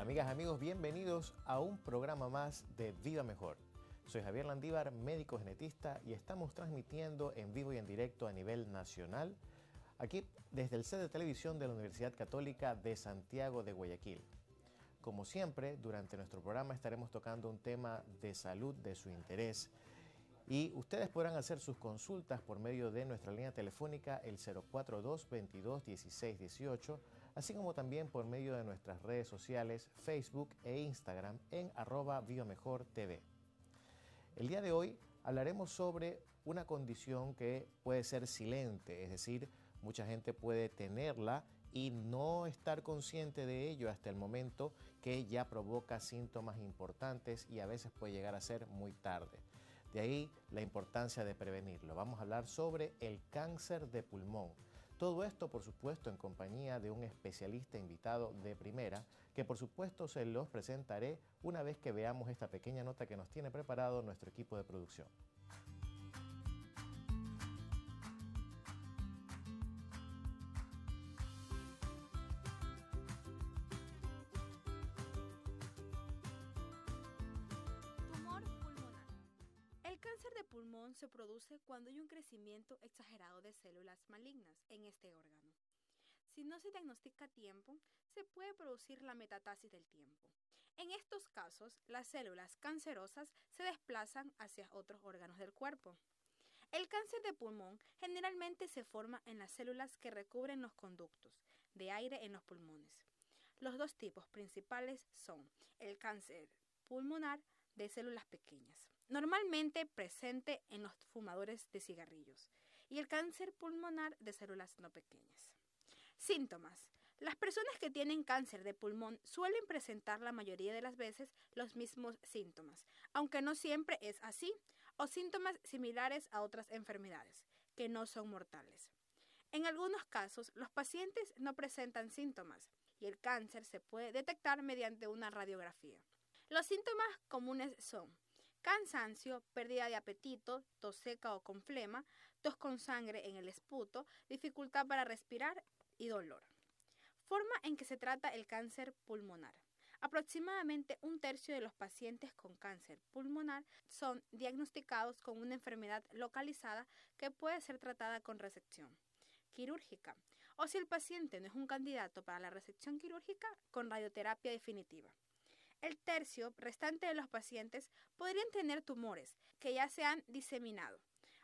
Amigas, amigos, bienvenidos a un programa más de Viva Mejor. Soy Javier Landívar, médico genetista, y estamos transmitiendo en vivo y en directo a nivel nacional, aquí desde el set de televisión de la Universidad Católica de Santiago de Guayaquil. Como siempre, durante nuestro programa estaremos tocando un tema de salud de su interés y ustedes podrán hacer sus consultas por medio de nuestra línea telefónica el 042 22 18 así como también por medio de nuestras redes sociales Facebook e Instagram en arroba tv. El día de hoy hablaremos sobre una condición que puede ser silente, es decir, mucha gente puede tenerla y no estar consciente de ello hasta el momento que ya provoca síntomas importantes y a veces puede llegar a ser muy tarde. De ahí la importancia de prevenirlo. Vamos a hablar sobre el cáncer de pulmón todo esto, por supuesto, en compañía de un especialista invitado de primera, que por supuesto se los presentaré una vez que veamos esta pequeña nota que nos tiene preparado nuestro equipo de producción. cuando hay un crecimiento exagerado de células malignas en este órgano. Si no se diagnostica a tiempo, se puede producir la metatasis del tiempo. En estos casos, las células cancerosas se desplazan hacia otros órganos del cuerpo. El cáncer de pulmón generalmente se forma en las células que recubren los conductos de aire en los pulmones. Los dos tipos principales son el cáncer pulmonar de células pequeñas normalmente presente en los fumadores de cigarrillos, y el cáncer pulmonar de células no pequeñas. Síntomas. Las personas que tienen cáncer de pulmón suelen presentar la mayoría de las veces los mismos síntomas, aunque no siempre es así, o síntomas similares a otras enfermedades, que no son mortales. En algunos casos, los pacientes no presentan síntomas y el cáncer se puede detectar mediante una radiografía. Los síntomas comunes son cansancio, pérdida de apetito, tos seca o con flema, tos con sangre en el esputo, dificultad para respirar y dolor. Forma en que se trata el cáncer pulmonar. Aproximadamente un tercio de los pacientes con cáncer pulmonar son diagnosticados con una enfermedad localizada que puede ser tratada con resección quirúrgica o si el paciente no es un candidato para la resección quirúrgica con radioterapia definitiva. El tercio restante de los pacientes podrían tener tumores que ya se han diseminado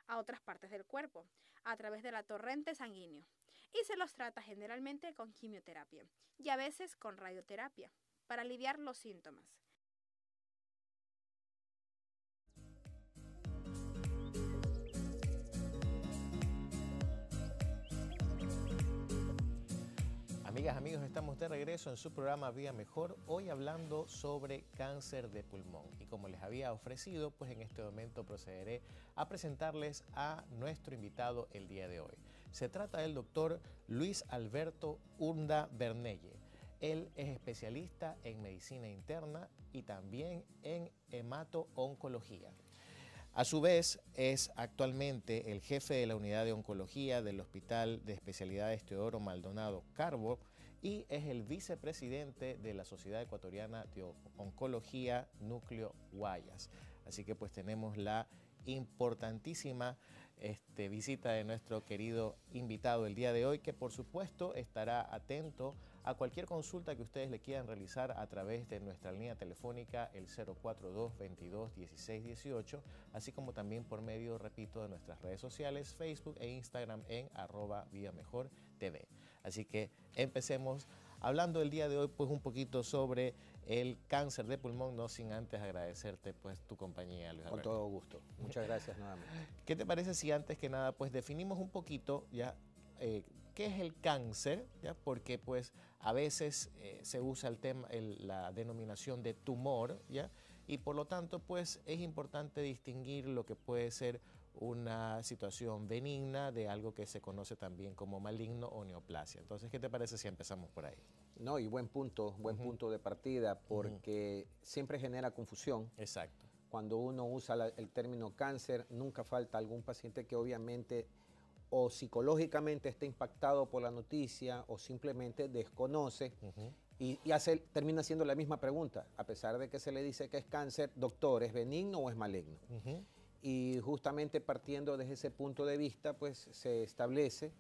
a otras partes del cuerpo a través de la torrente sanguíneo y se los trata generalmente con quimioterapia y a veces con radioterapia para aliviar los síntomas. amigos, estamos de regreso en su programa Vía Mejor, hoy hablando sobre cáncer de pulmón. Y como les había ofrecido, pues en este momento procederé a presentarles a nuestro invitado el día de hoy. Se trata del doctor Luis Alberto Urda Bernelle. Él es especialista en medicina interna y también en hemato-oncología. A su vez, es actualmente el jefe de la unidad de oncología del Hospital de Especialidades Teodoro Maldonado Carbo y es el vicepresidente de la Sociedad Ecuatoriana de Oncología Núcleo Guayas. Así que pues tenemos la importantísima este, visita de nuestro querido invitado el día de hoy, que por supuesto estará atento a cualquier consulta que ustedes le quieran realizar a través de nuestra línea telefónica el 042 22 16 así como también por medio, repito, de nuestras redes sociales, Facebook e Instagram en arroba Vía Mejor TV. Así que empecemos hablando el día de hoy pues un poquito sobre el cáncer de pulmón, no sin antes agradecerte pues tu compañía, Luis Alberto. Con todo gusto. Muchas gracias nuevamente. ¿Qué te parece si antes que nada pues definimos un poquito ya eh, qué es el cáncer? ¿Ya? Porque pues a veces eh, se usa el tema, la denominación de tumor, ¿ya? Y por lo tanto pues es importante distinguir lo que puede ser una situación benigna de algo que se conoce también como maligno o neoplasia. Entonces, ¿qué te parece si empezamos por ahí? No, y buen punto, buen punto de partida, porque siempre genera confusión. Exacto. Cuando uno usa el término cáncer, nunca falta algún paciente que obviamente o psicológicamente esté impactado por la noticia o simplemente desconoce y, y termina haciendo la misma pregunta, a pesar de que se le dice que es cáncer, doctor, ¿es benigno o es maligno? y justamente partiendo desde ese punto de vista, pues se establece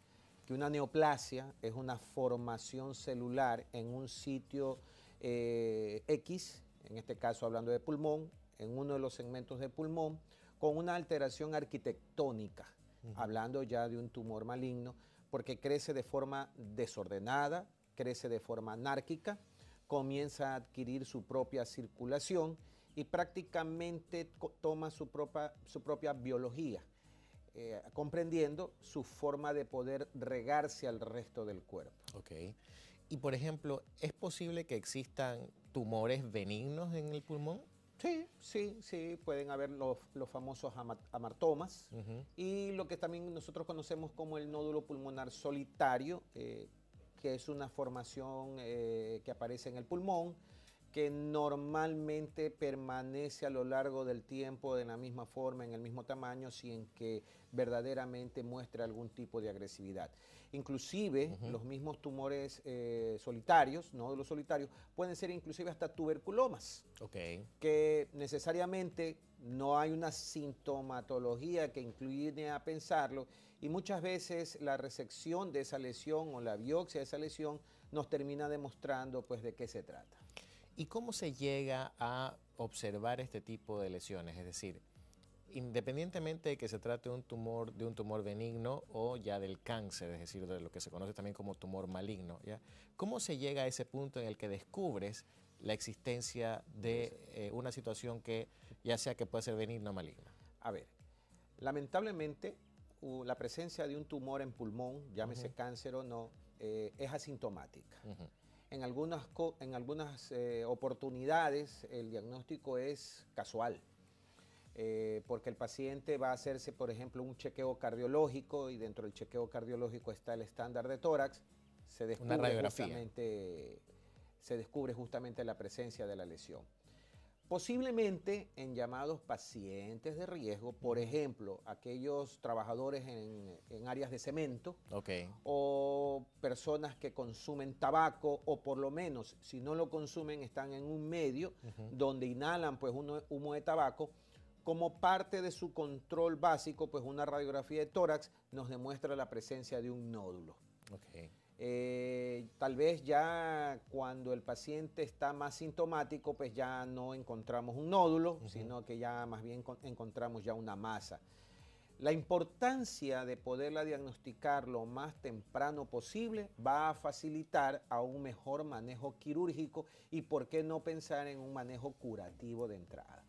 que una neoplasia es una formación celular en un sitio eh, X, en este caso hablando de pulmón, en uno de los segmentos de pulmón, con una alteración arquitectónica, hablando ya de un tumor maligno, porque crece de forma desordenada, crece de forma anárquica, comienza a adquirir su propia circulación y prácticamente toma su propia, biología, eh, comprendiendo su forma de poder regarse al resto del cuerpo. Ok. Y por ejemplo, ¿es posible que existan tumores benignos en el pulmón? Sí, sí, sí, pueden haber los, famosos amartomas y lo que también nosotros conocemos como el nódulo pulmonar solitario, eh, que es una formación eh, que aparece en el pulmón, que normalmente permanece a lo largo del tiempo de la misma forma, en el mismo tamaño, sin que verdaderamente muestre algún tipo de agresividad. Inclusive los mismos tumores eh, solitarios, no los solitarios, pueden ser inclusive hasta tuberculomas, okay. que necesariamente no hay una sintomatología que incluya a pensarlo y muchas veces la resección de esa lesión o la biopsia de esa lesión nos termina demostrando pues de qué se trata. ¿Y cómo se llega a observar este tipo de lesiones? Es decir, independientemente de que se trate de un tumor, de un tumor benigno o ya del cáncer, es decir, de lo que se conoce también como tumor maligno, ¿cómo se llega a ese punto en el que descubres la existencia de eh, una situación que ya sea que puede ser benigna o maligna? A ver, lamentablemente la presencia de un tumor en pulmón, llámese cáncer o no, eh, es asintomática en algunas, en algunas eh, oportunidades el diagnóstico es casual, eh, porque el paciente va a hacerse, por ejemplo, un chequeo cardiológico y dentro del chequeo cardiológico está el estándar de tórax, se se descubre justamente la presencia de la lesión. Posiblemente en llamados pacientes de riesgo, por ejemplo, aquellos trabajadores en, áreas de cemento o personas que consumen tabaco o por lo menos si no lo consumen están en un medio donde inhalan pues un humo de tabaco. Como parte de su control básico, pues una radiografía de tórax nos demuestra la presencia de un nódulo. Eh, tal vez ya cuando el paciente está más sintomático, pues ya no encontramos un nódulo, sino que ya más bien encontramos ya una masa. La importancia de poderla diagnosticar lo más temprano posible va a facilitar a un mejor manejo quirúrgico y por qué no pensar en un manejo curativo de entrada.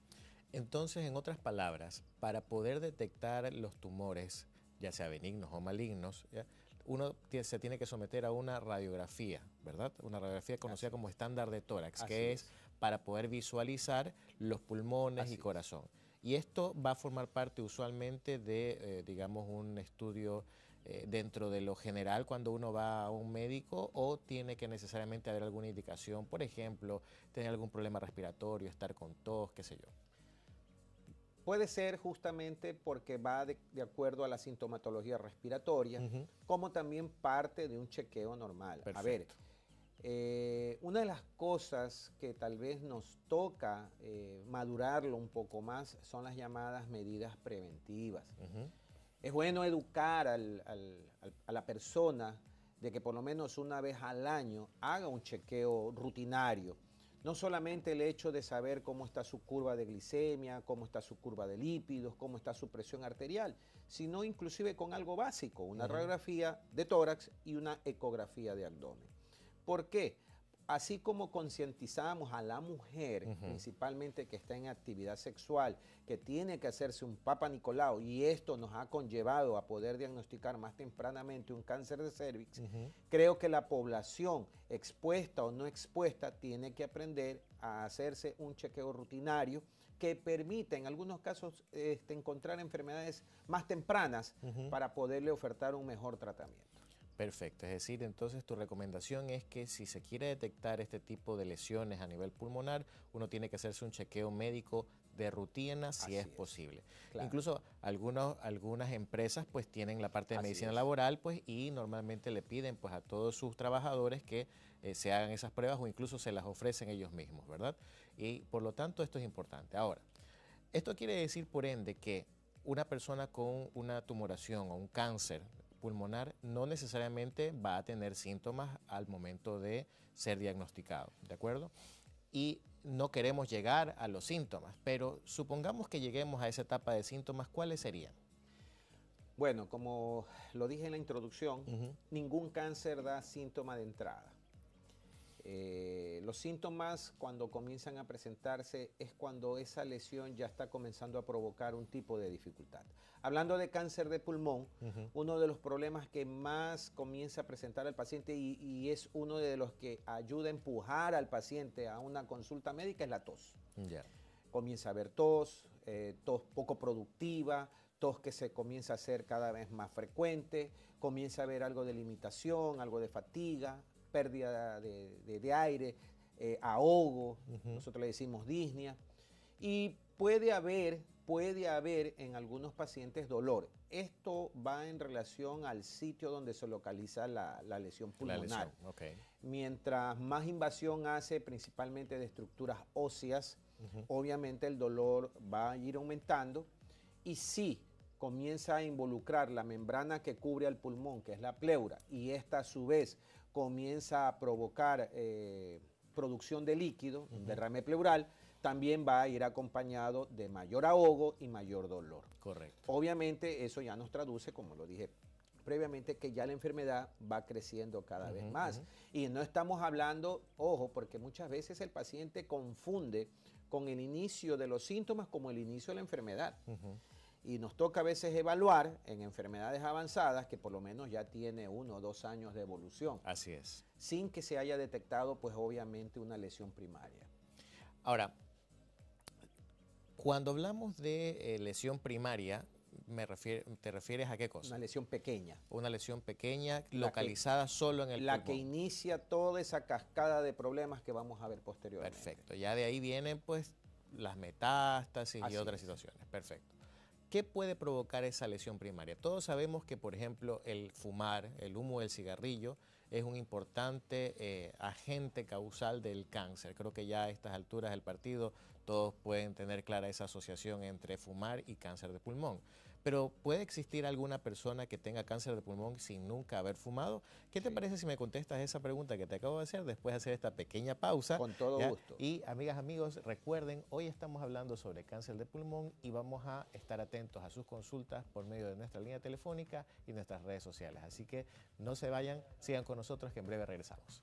Entonces, en otras palabras, para poder detectar los tumores, ya sea benignos o malignos, ¿ya? uno se tiene que someter a una radiografía, ¿verdad? Una radiografía conocida como estándar de tórax, que es, para poder visualizar los pulmones y corazón. Y esto va a formar parte usualmente de, eh, digamos, un estudio eh, dentro de lo general cuando uno va a un médico o tiene que necesariamente haber alguna indicación, por ejemplo, tener algún problema respiratorio, estar con tos, qué sé yo. Puede ser justamente porque va de, acuerdo a la sintomatología respiratoria, como también parte de un chequeo normal. A ver, eh, una de las cosas que tal vez nos toca eh, madurarlo un poco más son las llamadas medidas preventivas. Es bueno educar a la persona de que por lo menos una vez al año haga un chequeo rutinario no solamente el hecho de saber cómo está su curva de glicemia, cómo está su curva de lípidos, cómo está su presión arterial, sino inclusive con algo básico, una radiografía de tórax y una ecografía de abdomen. ¿Por qué? así como concientizamos a la mujer, principalmente que está en actividad sexual, que tiene que hacerse un Papa Nicolau, y esto nos ha conllevado a poder diagnosticar más tempranamente un cáncer de cervix, creo que la población expuesta o no expuesta tiene que aprender a hacerse un chequeo rutinario que permita, en algunos casos este, encontrar enfermedades más tempranas para poderle ofertar un mejor tratamiento. Perfecto, es decir, entonces tu recomendación es que si se quiere detectar este tipo de lesiones a nivel pulmonar, uno tiene que hacerse un chequeo médico de rutina si es, posible. Incluso algunos, algunas empresas pues tienen la parte de medicina laboral pues y normalmente le piden pues a todos sus trabajadores que eh, se hagan esas pruebas o incluso se las ofrecen ellos mismos, ¿verdad? Y por lo tanto esto es importante. Ahora, esto quiere decir por ende que una persona con una tumoración o un cáncer pulmonar no necesariamente va a tener síntomas al momento de ser diagnosticado, ¿de acuerdo? Y no queremos llegar a los síntomas, pero supongamos que lleguemos a esa etapa de síntomas, ¿cuáles serían? Bueno, como lo dije en la introducción, ningún cáncer da síntoma de entrada. Eh, los síntomas cuando comienzan a presentarse es cuando esa lesión ya está comenzando a provocar un tipo de dificultad. Hablando de cáncer de pulmón, uno de los problemas que más comienza a presentar al paciente y, es uno de los que ayuda a empujar al paciente a una consulta médica es la tos. Comienza a haber tos, eh, tos poco productiva, tos que se comienza a hacer cada vez más frecuente, comienza a haber algo de limitación, algo de fatiga, pérdida de, aire, eh, ahogo, nosotros le decimos disnea, y puede haber, puede haber en algunos pacientes dolor. Esto va en relación al sitio donde se localiza la, lesión pulmonar. Mientras más invasión hace, principalmente de estructuras óseas, obviamente el dolor va a ir aumentando y si comienza a involucrar la membrana que cubre al pulmón, que es la pleura, y esta a su vez comienza a provocar eh, producción de líquido, derrame pleural, también va a ir acompañado de mayor ahogo y mayor dolor. Correcto. Obviamente eso ya nos traduce, como lo dije previamente, que ya la enfermedad va creciendo cada vez más. Y no estamos hablando, ojo, porque muchas veces el paciente confunde con el inicio de los síntomas como el inicio de la enfermedad y nos toca a veces evaluar en enfermedades avanzadas que por lo menos ya tiene uno o dos años de evolución. Así es. Sin que se haya detectado, pues obviamente, una lesión primaria. Ahora, cuando hablamos de eh, lesión primaria, ¿te refieres a qué cosa? Una lesión pequeña. Una lesión pequeña localizada solo en el La que inicia toda esa cascada de problemas que vamos a ver posteriormente. Perfecto. Ya de ahí vienen pues las metástasis y otras situaciones. Perfecto. ¿Qué puede provocar esa lesión primaria? Todos sabemos que, por ejemplo, el fumar, el humo del cigarrillo, es un importante eh, agente causal del cáncer. Creo que ya a estas alturas del partido todos pueden tener clara esa asociación entre fumar y cáncer de pulmón. Pero ¿puede existir alguna persona que tenga cáncer de pulmón sin nunca haber fumado? ¿Qué te parece si me contestas esa pregunta que te acabo de hacer después de hacer esta pequeña pausa? Con todo gusto. Y amigas, amigos, recuerden, hoy estamos hablando sobre cáncer de pulmón y vamos a estar atentos a sus consultas por medio de nuestra línea telefónica y nuestras redes sociales. Así que no se vayan, sigan con nosotros que en breve regresamos.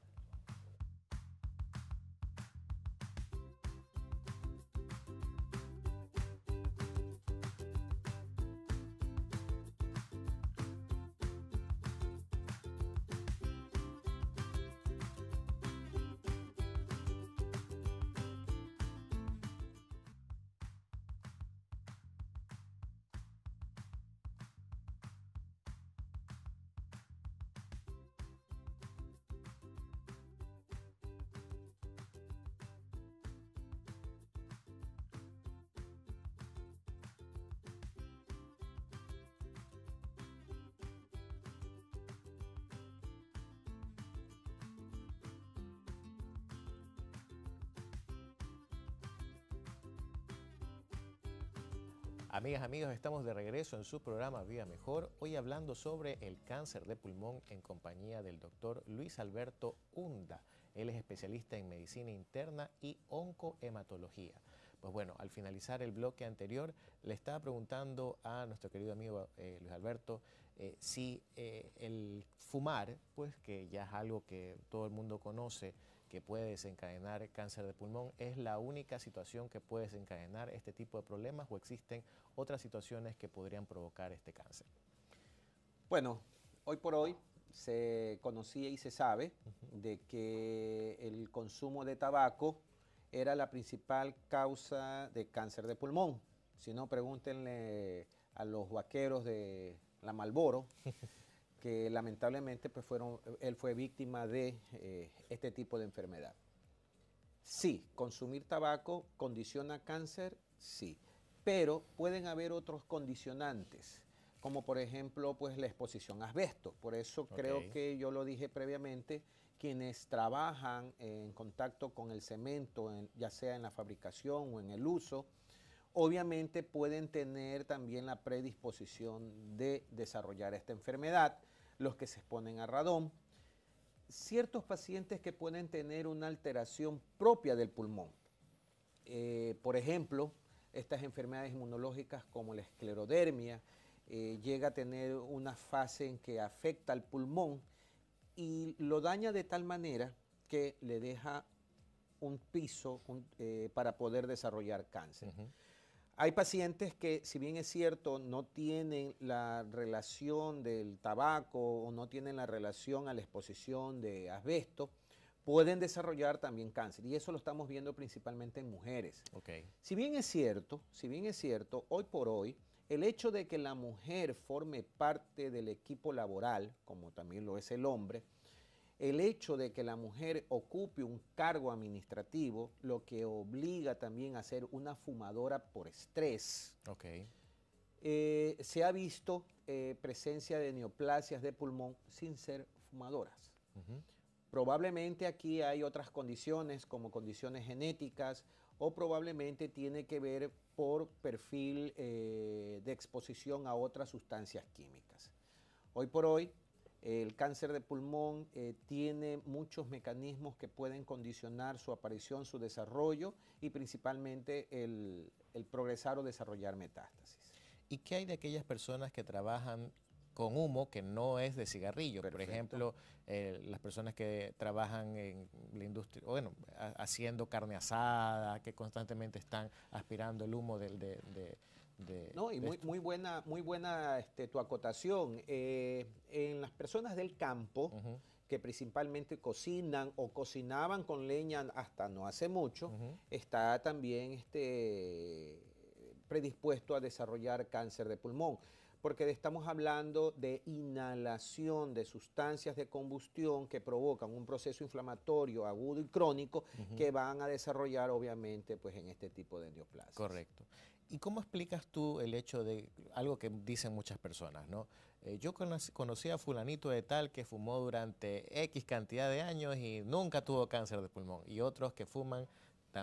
amigos, estamos de regreso en su programa Vida Mejor, hoy hablando sobre el cáncer de pulmón en compañía del doctor Luis Alberto Hunda. Él es especialista en medicina interna y oncohematología. Pues bueno, al finalizar el bloque anterior, le estaba preguntando a nuestro querido amigo eh, Luis Alberto eh, si eh, el fumar, pues que ya es algo que todo el mundo conoce, que puede desencadenar cáncer de pulmón. ¿Es la única situación que puede desencadenar este tipo de problemas o existen otras situaciones que podrían provocar este cáncer? Bueno, hoy por hoy se conocía y se sabe de que el consumo de tabaco era la principal causa de cáncer de pulmón. Si no, pregúntenle a los vaqueros de la Malboro. que lamentablemente pues, fueron, él fue víctima de eh, este tipo de enfermedad. Sí, consumir tabaco condiciona cáncer, sí, pero pueden haber otros condicionantes, como por ejemplo pues la exposición a asbesto. Por eso creo que yo lo dije previamente, quienes trabajan en contacto con el cemento, ya sea en la fabricación o en el uso, obviamente pueden tener también la predisposición de desarrollar esta enfermedad los que se exponen a radón, ciertos pacientes que pueden tener una alteración propia del pulmón. Eh, por ejemplo, estas enfermedades inmunológicas como la esclerodermia eh, llega a tener una fase en que afecta al pulmón y lo daña de tal manera que le deja un piso eh, para poder desarrollar cáncer. Hay pacientes que, si bien es cierto, no tienen la relación del tabaco o no tienen la relación a la exposición de asbesto, pueden desarrollar también cáncer. Y eso lo estamos viendo principalmente en mujeres. Si bien es cierto, si bien es cierto, hoy por hoy, el hecho de que la mujer forme parte del equipo laboral, como también lo es el hombre, el hecho de que la mujer ocupe un cargo administrativo, lo que obliga también a ser una fumadora por estrés. Eh, se ha visto eh, presencia de neoplasias de pulmón sin ser fumadoras. Probablemente aquí hay otras condiciones como condiciones genéticas o probablemente tiene que ver por perfil eh, de exposición a otras sustancias químicas. Hoy por hoy el cáncer de pulmón eh, tiene muchos mecanismos que pueden condicionar su aparición, su desarrollo y principalmente el, progresar o desarrollar metástasis. ¿Y qué hay de aquellas personas que trabajan con humo que no es de cigarrillo. Por ejemplo, eh, las personas que trabajan en la industria, bueno, haciendo carne asada, que constantemente están aspirando el humo del, de, no, y muy, muy buena, muy buena este, tu acotación. Eh, en las personas del campo, que principalmente cocinan o cocinaban con leña hasta no hace mucho, está también este, predispuesto a desarrollar cáncer de pulmón porque estamos hablando de inhalación de sustancias de combustión que provocan un proceso inflamatorio agudo y crónico que van a desarrollar obviamente pues en este tipo de neoplasias. Correcto. ¿Y cómo explicas tú el hecho de algo que dicen muchas personas, ¿no? Eh, yo conocí a fulanito de tal que fumó durante X cantidad de años y nunca tuvo cáncer de pulmón, y otros que fuman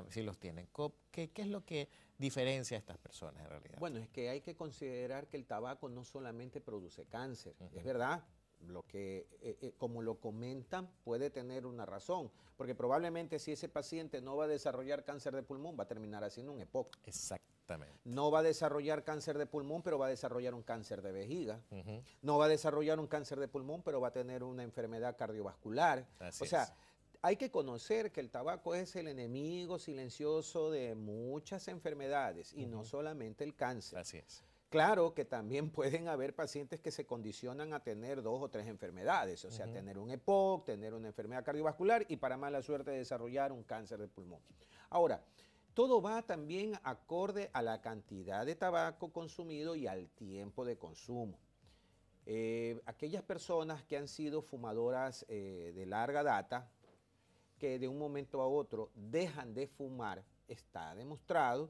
sí los tienen. ¿Qué, es lo que diferencia a estas personas en realidad? Bueno, es que hay que considerar que el tabaco no solamente produce cáncer, es verdad. Lo que, eh, eh, como lo comentan, puede tener una razón, porque probablemente si ese paciente no va a desarrollar cáncer de pulmón, va a terminar haciendo un EPOC. Exacto. No va a desarrollar cáncer de pulmón, pero va a desarrollar un cáncer de vejiga. No va a desarrollar un cáncer de pulmón, pero va a tener una enfermedad cardiovascular. o sea, hay que conocer que el tabaco es el enemigo silencioso de muchas enfermedades y no solamente el cáncer. Así es. Claro que también pueden haber pacientes que se condicionan a tener dos o tres enfermedades, o sea, tener un EPOC, tener una enfermedad cardiovascular y para mala suerte desarrollar un cáncer de pulmón. Ahora, todo va también acorde a la cantidad de tabaco consumido y al tiempo de consumo. Eh, aquellas personas que han sido fumadoras eh, de larga data, que de un momento a otro dejan de fumar, está demostrado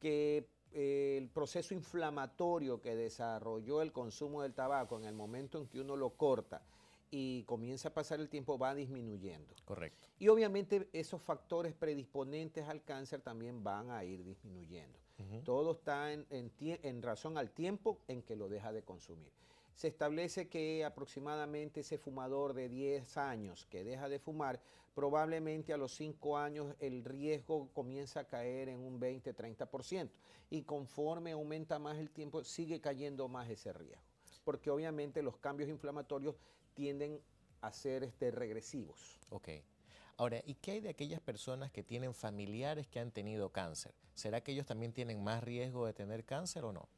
que eh, el proceso inflamatorio que desarrolló el consumo del tabaco en el momento en que uno lo corta, y comienza a pasar el tiempo, va disminuyendo. Correcto. Y obviamente esos factores predisponentes al cáncer también van a ir disminuyendo. Todo está en, en, razón al tiempo en que lo deja de consumir. Se establece que aproximadamente ese fumador de 10 años que deja de fumar, probablemente a los 5 años el riesgo comienza a caer en un 20-30%. Y conforme aumenta más el tiempo, sigue cayendo más ese riesgo porque obviamente los cambios inflamatorios tienden a ser este, regresivos. Ok. Ahora, ¿y qué hay de aquellas personas que tienen familiares que han tenido cáncer? ¿Será que ellos también tienen más riesgo de tener cáncer o no?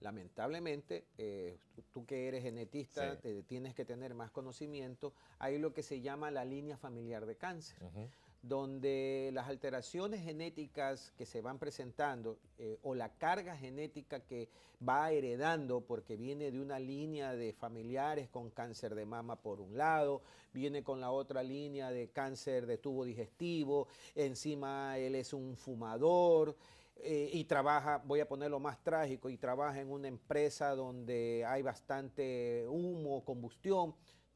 Lamentablemente, eh, tú, que eres genetista, te, tienes que tener más conocimiento. Hay lo que se llama la línea familiar de cáncer donde las alteraciones genéticas que se van presentando eh, o la carga genética que va heredando porque viene de una línea de familiares con cáncer de mama por un lado, viene con la otra línea de cáncer de tubo digestivo, encima él es un fumador, eh, y trabaja, voy a ponerlo más trágico, y trabaja en una empresa donde hay bastante humo, combustión.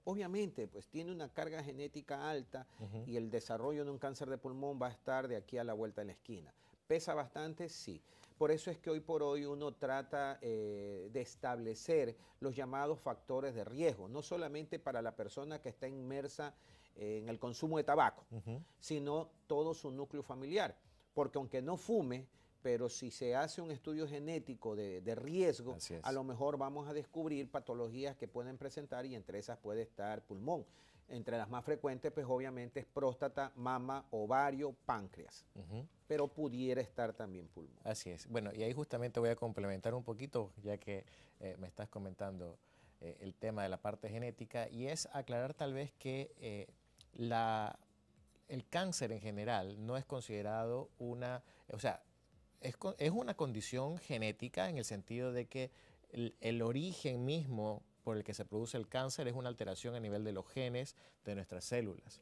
Obviamente, pues tiene una carga genética alta y el desarrollo de un cáncer de pulmón va a estar de aquí a la vuelta en la esquina. ¿Pesa bastante? Sí. Por eso es que hoy por hoy uno trata eh, de establecer los llamados factores de riesgo, no solamente para la persona que está inmersa eh, en el consumo de tabaco, sino todo su núcleo familiar. Porque aunque no fume, pero si se hace un estudio genético de, riesgo, a lo mejor vamos a descubrir patologías que pueden presentar y entre esas puede estar pulmón. Entre las más frecuentes, pues obviamente es próstata, mama, ovario, páncreas. Pero pudiera estar también pulmón. Así es. Bueno, y ahí justamente voy a complementar un poquito, ya que eh, me estás comentando eh, el tema de la parte genética, y es aclarar tal vez que eh, la, el cáncer en general no es considerado una, o sea, es, es una condición genética en el sentido de que el, el origen mismo por el que se produce el cáncer es una alteración a nivel de los genes de nuestras células.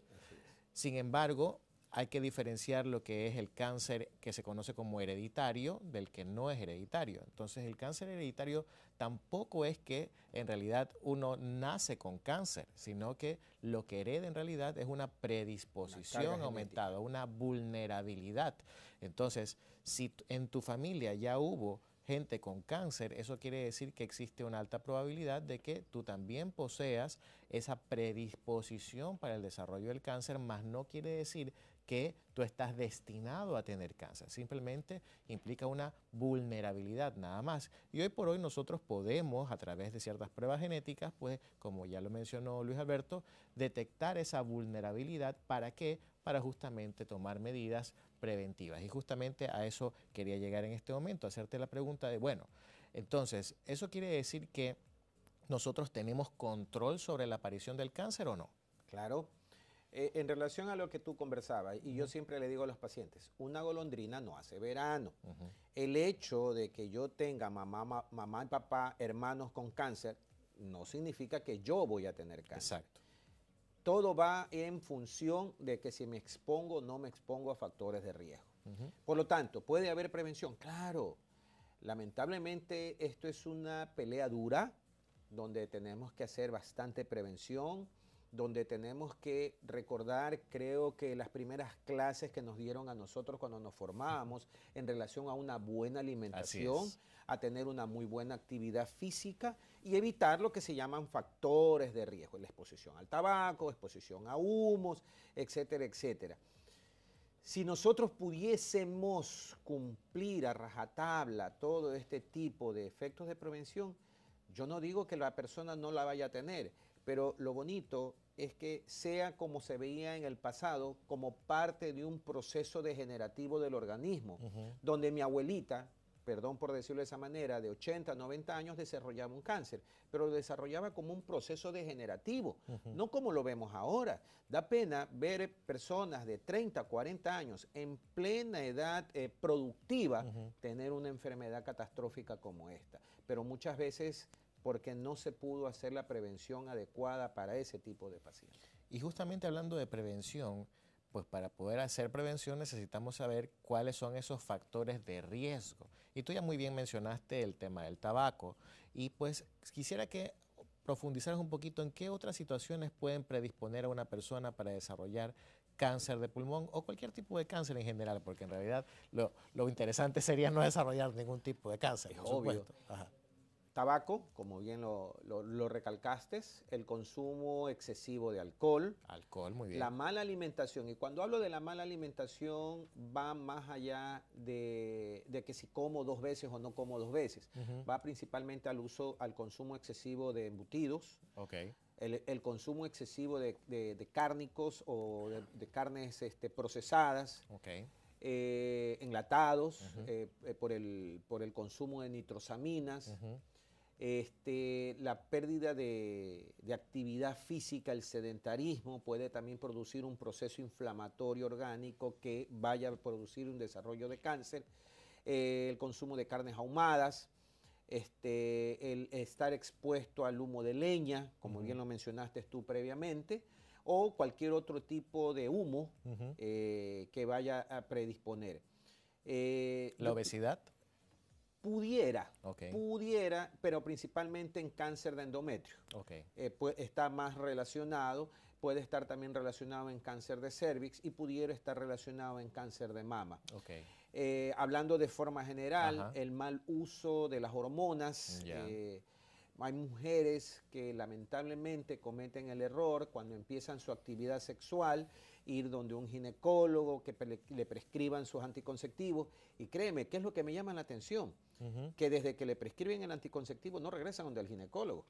Sin embargo, hay que diferenciar lo que es el cáncer que se conoce como hereditario del que no es hereditario. Entonces el cáncer hereditario tampoco es que en realidad uno nace con cáncer, sino que lo que hereda en realidad es una predisposición aumentada, una vulnerabilidad. Entonces, si en tu familia ya hubo gente con cáncer, eso quiere decir que existe una alta probabilidad de que tú también poseas esa predisposición para el desarrollo del cáncer, más no quiere decir que tú estás destinado a tener cáncer. Simplemente implica una vulnerabilidad nada más. Y hoy por hoy nosotros podemos, a través de ciertas pruebas genéticas, pues como ya lo mencionó Luis Alberto, detectar esa vulnerabilidad para qué? para justamente tomar medidas preventivas. Y justamente a eso quería llegar en este momento, hacerte la pregunta de, bueno, entonces, ¿eso quiere decir que nosotros tenemos control sobre la aparición del cáncer o no? Claro, eh, en relación a lo que tú conversabas, y yo siempre le digo a los pacientes, una golondrina no hace verano. El hecho de que yo tenga mamá, mamá y papá, hermanos con cáncer, no significa que yo voy a tener cáncer. Exacto. Todo va en función de que si me expongo o no me expongo a factores de riesgo. Por lo tanto, ¿puede haber prevención? Claro. Lamentablemente esto es una pelea dura donde tenemos que hacer bastante prevención donde tenemos que recordar, creo que las primeras clases que nos dieron a nosotros cuando nos formábamos en relación a una buena alimentación, a tener una muy buena actividad física y evitar lo que se llaman factores de riesgo, la exposición al tabaco, exposición a humos, etcétera, etcétera. Si nosotros pudiésemos cumplir a rajatabla todo este tipo de efectos de prevención, yo no digo que la persona no la vaya a tener, pero lo bonito es que sea como se veía en el pasado, como parte de un proceso degenerativo del organismo, donde mi abuelita, perdón por decirlo de esa manera, de 80, 90 años desarrollaba un cáncer, pero lo desarrollaba como un proceso degenerativo, no como lo vemos ahora. Da pena ver personas de 30, 40 años en plena edad eh, productiva tener una enfermedad catastrófica como esta, pero muchas veces porque no se pudo hacer la prevención adecuada para ese tipo de pacientes. Y justamente hablando de prevención, pues para poder hacer prevención necesitamos saber cuáles son esos factores de riesgo. Y tú ya muy bien mencionaste el tema del tabaco y pues quisiera que profundizaras un poquito en qué otras situaciones pueden predisponer a una persona para desarrollar cáncer de pulmón o cualquier tipo de cáncer en general, porque en realidad lo, interesante sería no desarrollar ningún tipo de cáncer. Es obvio. Ajá tabaco, como bien lo, lo, recalcaste, el consumo excesivo de alcohol. Alcohol, muy bien. La mala alimentación. Y cuando hablo de la mala alimentación, va más allá de, que si como dos veces o no como dos veces. Va principalmente al uso, al consumo excesivo de embutidos. Ok. El, consumo excesivo de, cárnicos o de, carnes este, procesadas, Ok. Eh, enlatados eh, eh, por, el, consumo de nitrosaminas. Este, la pérdida de, actividad física, el sedentarismo, puede también producir un proceso inflamatorio orgánico que vaya a producir un desarrollo de cáncer. Eh, el consumo de carnes ahumadas, este, el estar expuesto al humo de leña, como bien lo mencionaste tú previamente, o cualquier otro tipo de humo eh, que vaya a predisponer. Eh, ¿La obesidad? Pudiera, pudiera, pero principalmente en cáncer de endometrio. Eh, está más relacionado, puede estar también relacionado en cáncer de cervix y pudiera estar relacionado en cáncer de mama. Eh, hablando de forma general, el mal uso de las hormonas, hay mujeres que lamentablemente cometen el error cuando empiezan su actividad sexual, ir donde un ginecólogo que le prescriban sus anticonceptivos. Y créeme, ¿qué es lo que me llama la atención? Que desde que le prescriben el anticonceptivo no regresan donde el ginecólogo.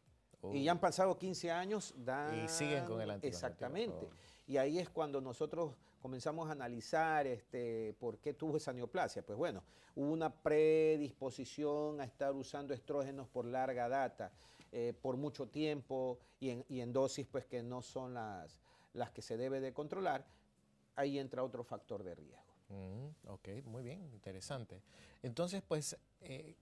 Y ya oh. han pasado 15 años. Dan... Y siguen con el anticonceptivo. Exactamente. Y ahí es cuando nosotros comenzamos a analizar este, por qué tuvo esa neoplasia. Pues bueno, hubo una predisposición a estar usando estrógenos por larga data, eh, por mucho tiempo y en, dosis pues que no son las, las que se debe de controlar. Ahí entra otro factor de riesgo. Mm, ok, muy bien, interesante. Entonces, pues, eh,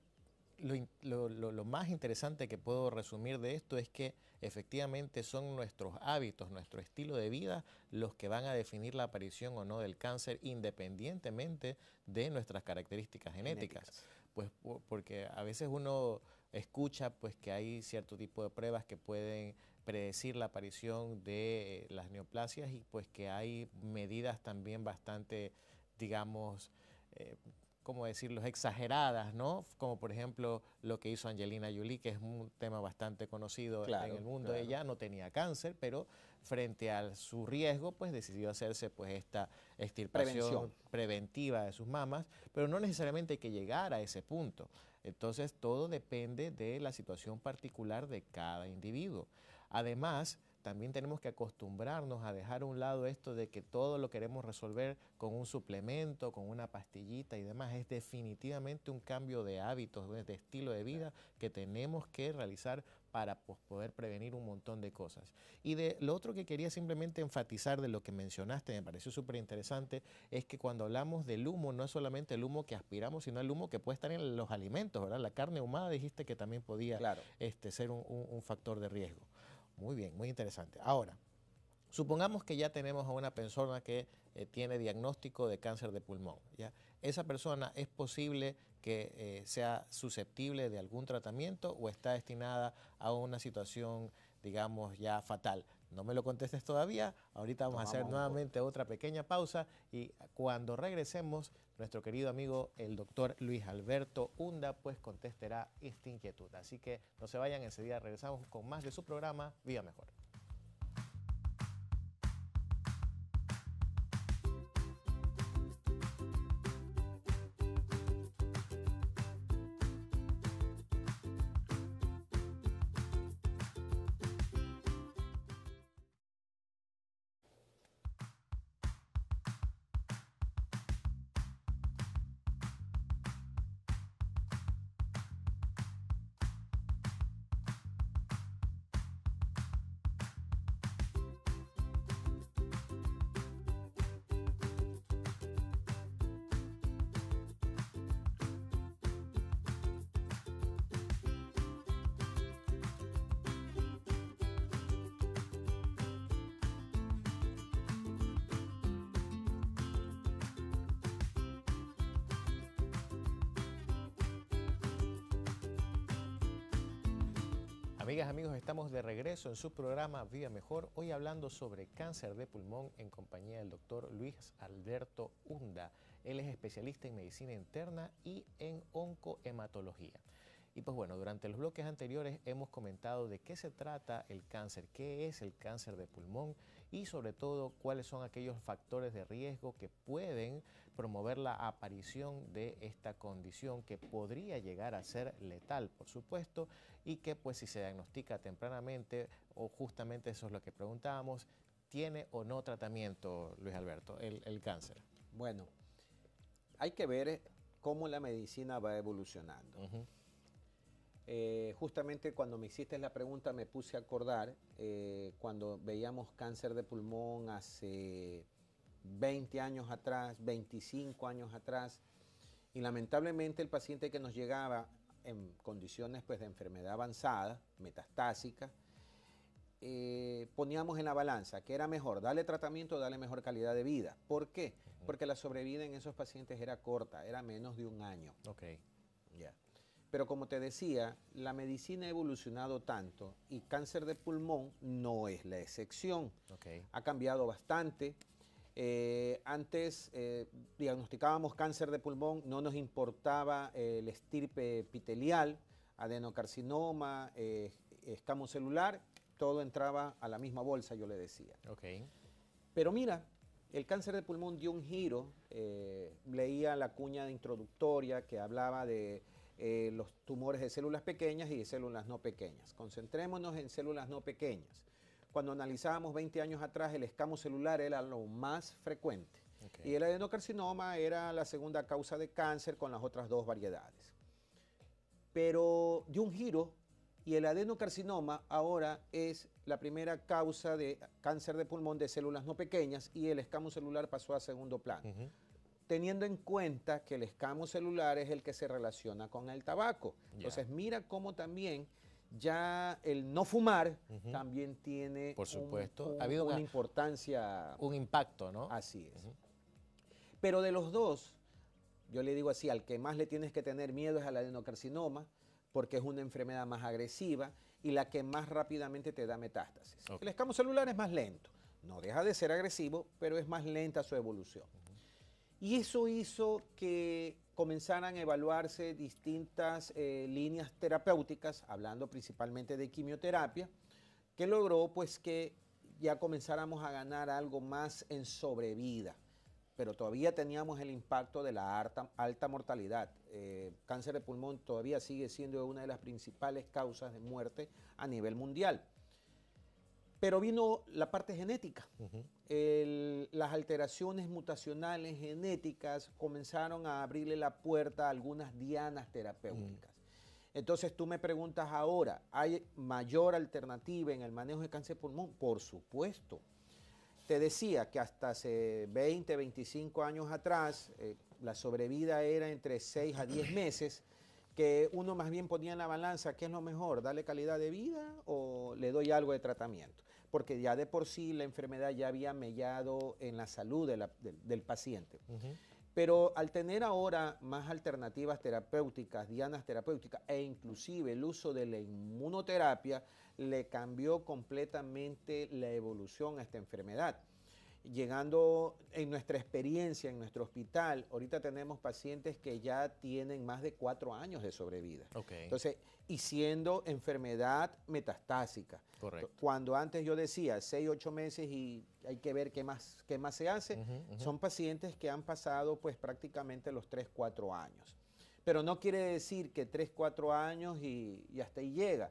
lo, más interesante que puedo resumir de esto es que efectivamente son nuestros hábitos, nuestro estilo de vida, los que van a definir la aparición o no del cáncer independientemente de nuestras características genéticas. Pues porque a veces uno escucha pues que hay cierto tipo de pruebas que pueden predecir la aparición de eh, las neoplasias y pues que hay medidas también bastante, digamos, eh, como decirlo, exageradas, ¿no? Como por ejemplo lo que hizo Angelina Jolie, que es un tema bastante conocido en el mundo. Ella no tenía cáncer, pero frente a su riesgo, pues decidió hacerse pues esta extirpación preventiva de sus mamas, pero no necesariamente hay que llegar a ese punto. Entonces todo depende de la situación particular de cada individuo. Además, también tenemos que acostumbrarnos a dejar a un lado esto de que todo lo queremos resolver con un suplemento, con una pastillita y demás. Es definitivamente un cambio de hábitos, de estilo de vida que tenemos que realizar para pues, poder prevenir un montón de cosas. Y de lo otro que quería simplemente enfatizar de lo que mencionaste, me pareció súper interesante, es que cuando hablamos del humo, no es solamente el humo que aspiramos, sino el humo que puede estar en los alimentos, ¿verdad? La carne ahumada dijiste que también podía este, ser un factor de riesgo. Muy bien, muy interesante. Ahora, supongamos que ya tenemos a una persona que eh, tiene diagnóstico de cáncer de pulmón. ¿ya? ¿Esa persona es posible que eh, sea susceptible de algún tratamiento o está destinada a una situación, digamos, ya fatal? No me lo contestes todavía. Ahorita vamos a hacer nuevamente otra pequeña pausa y cuando regresemos, nuestro querido amigo el doctor Luis Alberto Hunda pues contestará esta inquietud. Así que no se vayan, enseguida regresamos con más de su programa Viva Mejor. en su programa Viva Mejor, hoy hablando sobre cáncer de pulmón en compañía del doctor Luis Alberto Hunda. Él es especialista en medicina interna y en oncohematología. Y pues bueno, durante los bloques anteriores hemos comentado de qué se trata el cáncer, qué es el cáncer de pulmón y sobre todo cuáles son aquellos factores de riesgo que pueden promover la aparición de esta condición que podría llegar a ser letal, por supuesto, y que pues si se diagnostica tempranamente o justamente eso es lo que preguntábamos, ¿tiene o no tratamiento, Luis Alberto, el, cáncer? Bueno, hay que ver eh, cómo la medicina va evolucionando. Eh, justamente cuando me hiciste la pregunta me puse a acordar eh, cuando veíamos cáncer de pulmón hace 20 años atrás, 25 años atrás. Y lamentablemente el paciente que nos llegaba en condiciones pues, de enfermedad avanzada, metastásica, eh, poníamos en la balanza que era mejor darle tratamiento, darle mejor calidad de vida. ¿Por qué? Porque la sobrevida en esos pacientes era corta, era menos de un año. Pero como te decía, la medicina ha evolucionado tanto y cáncer de pulmón no es la excepción. Ha cambiado bastante. Eh, antes eh, diagnosticábamos cáncer de pulmón, no nos importaba eh, el estirpe epitelial, adenocarcinoma, escamo celular, todo entraba a la misma bolsa, yo le decía. Okay. Pero mira, el cáncer de pulmón dio un giro. leía la cuña introductoria que hablaba de los tumores de células pequeñas y de células no pequeñas. Concentrémonos en células no pequeñas cuando analizábamos 20 años atrás, el escamo celular era lo más frecuente. Y el adenocarcinoma era la segunda causa de cáncer con las otras dos variedades. Pero dio un giro y el adenocarcinoma ahora es la primera causa de cáncer de pulmón de células no pequeñas y el escamo celular pasó a segundo plano. Teniendo en cuenta que el escamo celular es el que se relaciona con el tabaco. Entonces, mira cómo también ya el no fumar también tiene Por supuesto. ha habido una, importancia. Un impacto, ¿no? Así es. Pero de los dos, yo le digo así, al que más le tienes que tener miedo es al adenocarcinoma, porque es una enfermedad más agresiva y la que más rápidamente te da metástasis. El escamo celular es más lento, no deja de ser agresivo, pero es más lenta su evolución. Y eso hizo que comenzaran a evaluarse distintas eh, líneas terapéuticas, hablando principalmente de quimioterapia, que logró pues que ya comenzáramos a ganar algo más en sobrevida, pero todavía teníamos el impacto de la alta, mortalidad. Eh, cáncer de pulmón todavía sigue siendo una de las principales causas de muerte a nivel mundial. Pero vino la parte genética. las alteraciones mutacionales genéticas comenzaron a abrirle la puerta a algunas dianas terapéuticas. Mm. Entonces tú me preguntas ahora, ¿hay mayor alternativa en el manejo de cáncer de pulmón? Por supuesto. Te decía que hasta hace 20, 25 años atrás, eh, la sobrevida era entre 6 a 10 meses, que uno más bien ponía en la balanza qué es lo mejor, darle calidad de vida o le doy algo de tratamiento porque ya de por sí la enfermedad ya había mellado en la salud del paciente. Pero al tener ahora más alternativas terapéuticas, dianas terapéuticas e inclusive el uso de la inmunoterapia, le cambió completamente la evolución a esta enfermedad llegando en nuestra experiencia, en nuestro hospital, ahorita tenemos pacientes que ya tienen más de cuatro años de sobrevida. Entonces, y siendo enfermedad metastásica. Correcto. Cuando antes yo decía seis, ocho meses y hay que ver qué más, qué más se hace, son pacientes que han pasado pues prácticamente los tres, cuatro años. Pero no quiere decir que tres, cuatro años y, y hasta ahí llega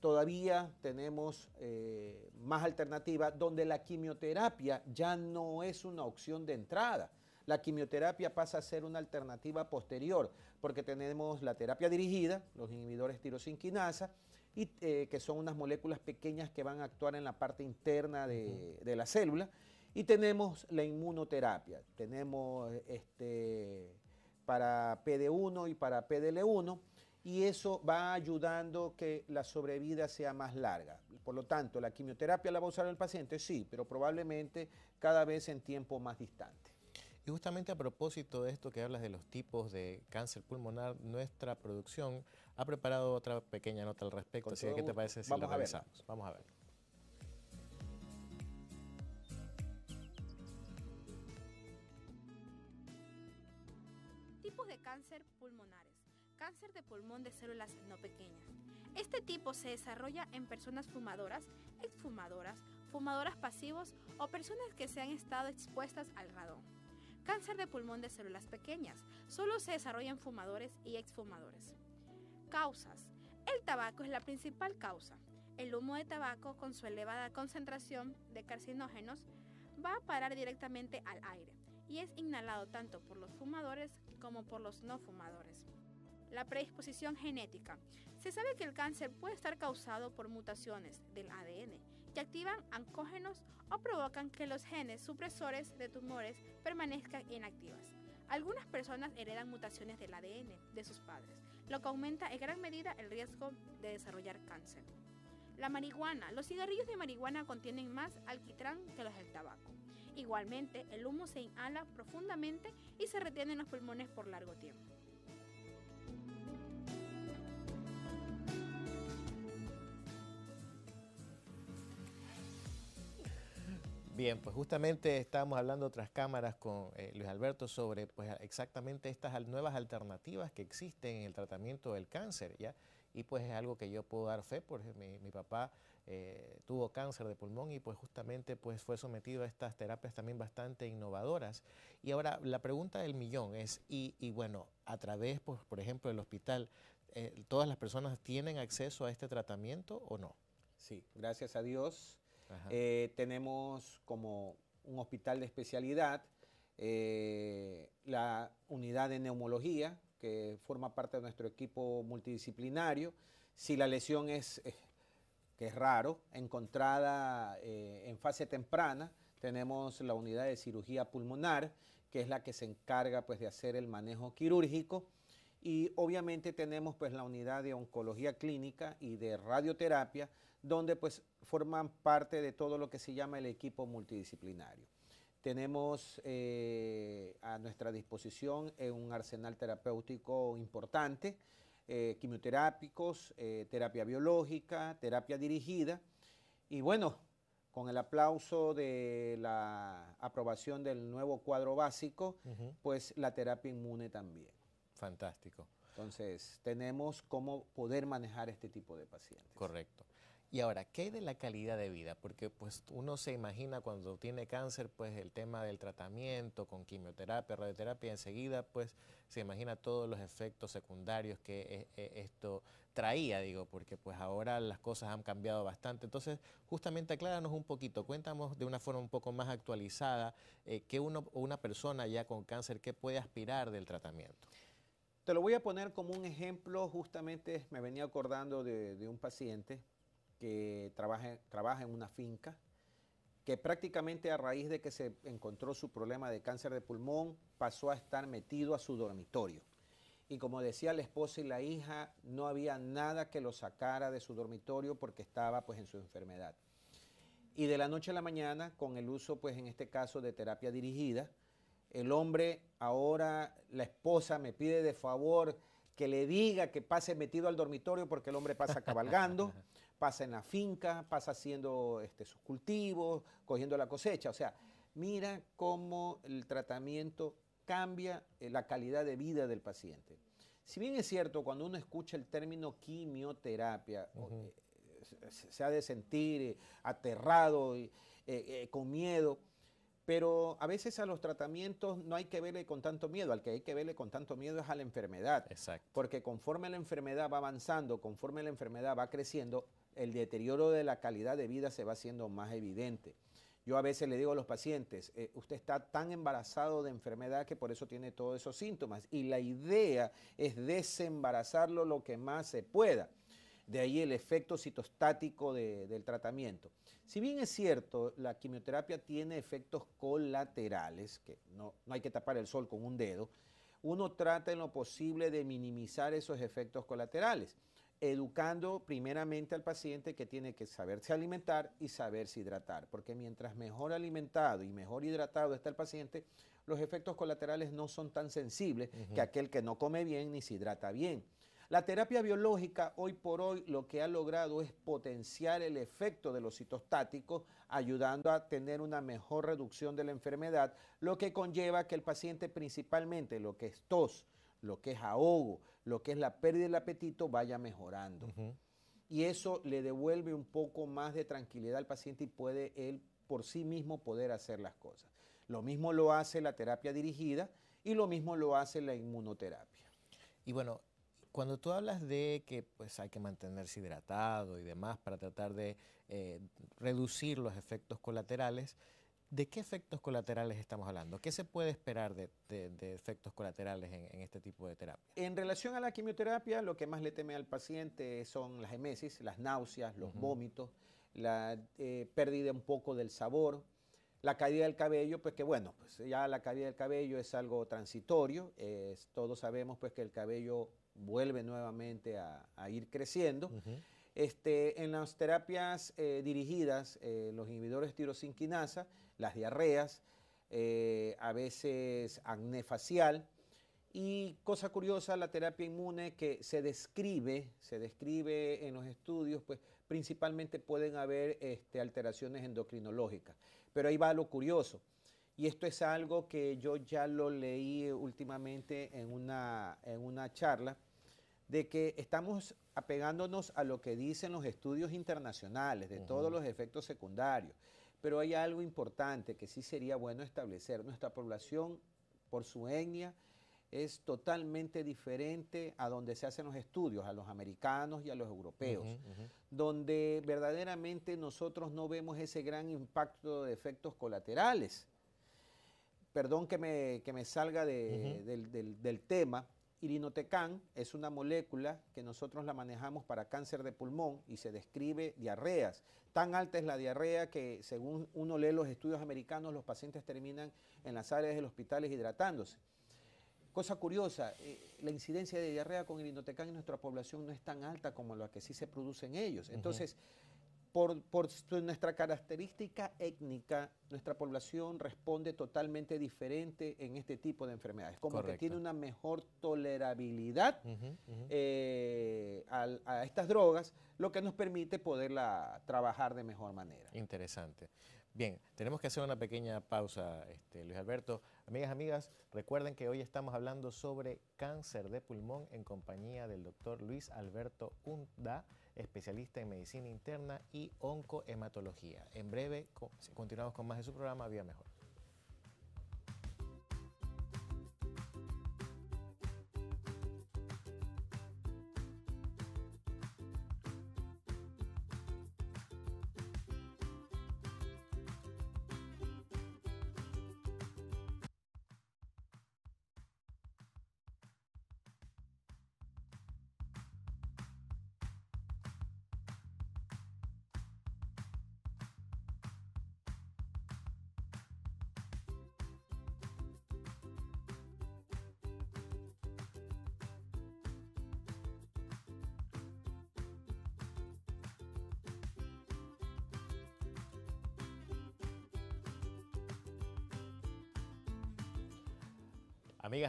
Todavía tenemos eh, más alternativas donde la quimioterapia ya no es una opción de entrada. La quimioterapia pasa a ser una alternativa posterior porque tenemos la terapia dirigida, los inhibidores tirosinquinasa, y, eh, que son unas moléculas pequeñas que van a actuar en la parte interna de, la célula. Y tenemos la inmunoterapia. Tenemos este, para PD1 y para PDL1 y eso va ayudando que la sobrevida sea más larga. Por lo tanto, ¿la quimioterapia la va a usar el paciente? Sí, pero probablemente cada vez en tiempo más distante. Y justamente a propósito de esto que hablas de los tipos de cáncer pulmonar, nuestra producción ha preparado otra pequeña nota al respecto. así que, ¿qué te parece si la revisamos? Vamos a ver. Tipos de cáncer pulmonar cáncer de pulmón de células no pequeñas. Este tipo se desarrolla en personas fumadoras, exfumadoras, fumadoras pasivos o personas que se han estado expuestas al radón. Cáncer de pulmón de células pequeñas solo se desarrolla en fumadores y exfumadores. Causas. El tabaco es la principal causa. El humo de tabaco, con su elevada concentración de carcinógenos, va a parar directamente al aire y es inhalado tanto por los fumadores como por los no fumadores. La predisposición genética. Se sabe que el cáncer puede estar causado por mutaciones del ADN que activan oncógenos o provocan que los genes supresores de tumores permanezcan inactivas. Algunas personas heredan mutaciones del ADN de sus padres, lo que aumenta en gran medida el riesgo de desarrollar cáncer. La marihuana. Los cigarrillos de marihuana contienen más alquitrán que los del tabaco. Igualmente, el humo se inhala profundamente y se retiene en los pulmones por largo tiempo. Bien, pues justamente estábamos hablando otras cámaras con eh, Luis Alberto sobre pues, exactamente estas nuevas alternativas que existen en el tratamiento del cáncer, ¿ya? Y pues es algo que yo puedo dar fe, porque mi, papá eh, tuvo cáncer de pulmón y pues justamente pues, fue sometido a estas terapias también bastante innovadoras. Y ahora la pregunta del millón es, y, bueno, a través, pues, por ejemplo, del hospital, eh, ¿todas las personas tienen acceso a este tratamiento o no? Sí, gracias a Dios eh, tenemos como un hospital de especialidad, eh, la unidad de neumología, que forma parte de nuestro equipo multidisciplinario. Si la lesión es, eh, que es raro, encontrada en fase temprana, tenemos la unidad de cirugía pulmonar, que es la que se encarga pues, de hacer el manejo quirúrgico y obviamente tenemos pues la unidad de oncología clínica y de radioterapia, donde pues forman parte de todo lo que se llama el equipo multidisciplinario. Tenemos eh, a nuestra disposición eh, un arsenal terapéutico importante, eh, quimioterápicos, terapia biológica, terapia dirigida y bueno, con el aplauso de la aprobación del nuevo cuadro básico, pues la terapia inmune también. Fantástico. Entonces, tenemos cómo poder manejar este tipo de pacientes. Correcto. Y ahora, ¿qué de la calidad de vida? Porque pues uno se imagina cuando tiene cáncer, pues el tema del tratamiento con quimioterapia, radioterapia, enseguida pues se imagina todos los efectos secundarios que eh, eh, esto traía, digo, porque pues ahora las cosas han cambiado bastante. Entonces, justamente acláranos un poquito, cuéntanos de una forma un poco más actualizada eh, que uno una persona ya con cáncer, qué puede aspirar del tratamiento. Te lo voy a poner como un ejemplo, justamente me venía acordando de, un paciente que trabaja, trabaja en una finca, que prácticamente a raíz de que se encontró su problema de cáncer de pulmón, pasó a estar metido a su dormitorio. Y como decía la esposa y la hija, no había nada que lo sacara de su dormitorio porque estaba pues en su enfermedad. Y de la noche a la mañana, con el uso pues en este caso de terapia dirigida, el hombre ahora, la esposa me pide de favor que le diga que pase metido al dormitorio porque el hombre pasa cabalgando, pasa en la finca, pasa haciendo este, sus cultivos, cogiendo la cosecha. O sea, mira cómo el tratamiento cambia eh, la calidad de vida del paciente. Si bien es cierto, cuando uno escucha el término quimioterapia, eh, se, ha de sentir eh, aterrado, y, con miedo, pero a veces a los tratamientos no hay que verle con tanto miedo, al que hay que verle con tanto miedo es a la enfermedad. Exacto. Porque conforme la enfermedad va avanzando, conforme la enfermedad va creciendo, el deterioro de la calidad de vida se va haciendo más evidente. Yo a veces le digo a los pacientes, eh, usted está tan embarazado de enfermedad que por eso tiene todos esos síntomas. Y la idea es desembarazarlo lo que más se pueda. De ahí el efecto citostático del tratamiento. Si bien es cierto, la quimioterapia tiene efectos colaterales, que no, hay que tapar el sol con un dedo, uno trata en lo posible de minimizar esos efectos colaterales, educando primeramente al paciente que tiene que saberse alimentar y saberse hidratar, porque mientras mejor alimentado y mejor hidratado está el paciente, los efectos colaterales no son tan sensibles que aquel que no come bien ni se hidrata bien. La terapia biológica hoy por hoy lo que ha logrado es potenciar el efecto de los citostáticos, ayudando a tener una mejor reducción de la enfermedad, lo que conlleva que el paciente principalmente lo que es tos, lo que es ahogo, lo que es la pérdida del apetito vaya mejorando. Y eso le devuelve un poco más de tranquilidad al paciente y puede él por sí mismo poder hacer las cosas. Lo mismo lo hace la terapia dirigida y lo mismo lo hace la inmunoterapia. Y bueno, cuando tú hablas de que pues, hay que mantenerse hidratado y demás para tratar de eh, reducir los efectos colaterales, ¿de qué efectos colaterales estamos hablando? ¿Qué se puede esperar de, efectos colaterales en, este tipo de terapia? En relación a la quimioterapia, lo que más le teme al paciente son las hemesis, las náuseas, los vómitos, la eh, pérdida un poco del sabor, la caída del cabello, pues que bueno, pues ya la caída del cabello es algo transitorio, todos sabemos pues que el cabello vuelve nuevamente a, ir creciendo. Este, en las terapias eh, dirigidas, eh, los inhibidores de tirosinquinasa, las diarreas, eh, a veces acné facial. Y cosa curiosa, la terapia inmune que se describe, se describe en los estudios, pues principalmente pueden haber este, alteraciones endocrinológicas. Pero ahí va lo curioso. Y esto es algo que yo ya lo leí últimamente en en una charla de que estamos apegándonos a lo que dicen los estudios internacionales, de todos los efectos secundarios. Pero hay algo importante que sí sería bueno establecer. Nuestra población, por su etnia, es totalmente diferente a donde se hacen los estudios, a los americanos y a los europeos, donde verdaderamente nosotros no vemos ese gran impacto de efectos colaterales. Perdón que me, que me salga del, del, del, tema, Irinotecán es una molécula que nosotros la manejamos para cáncer de pulmón y se describe diarreas. Tan alta es la diarrea que según uno lee los estudios americanos, los pacientes terminan en las áreas del hospital hidratándose. Cosa curiosa, eh, la incidencia de diarrea con irinotecán en nuestra población no es tan alta como la que sí se produce en ellos. Entonces, por, nuestra característica étnica, nuestra población responde totalmente diferente en este tipo de enfermedades, como que tiene una mejor tolerabilidad eh, a, a, estas drogas, lo que nos permite poderla trabajar de mejor manera. Interesante. Bien, tenemos que hacer una pequeña pausa, este, Luis Alberto. Amigas, amigas, recuerden que hoy estamos hablando sobre cáncer de pulmón en compañía del doctor Luis Alberto Unda, especialista en medicina interna y oncohematología. En breve continuamos con más de su programa Vía Mejor.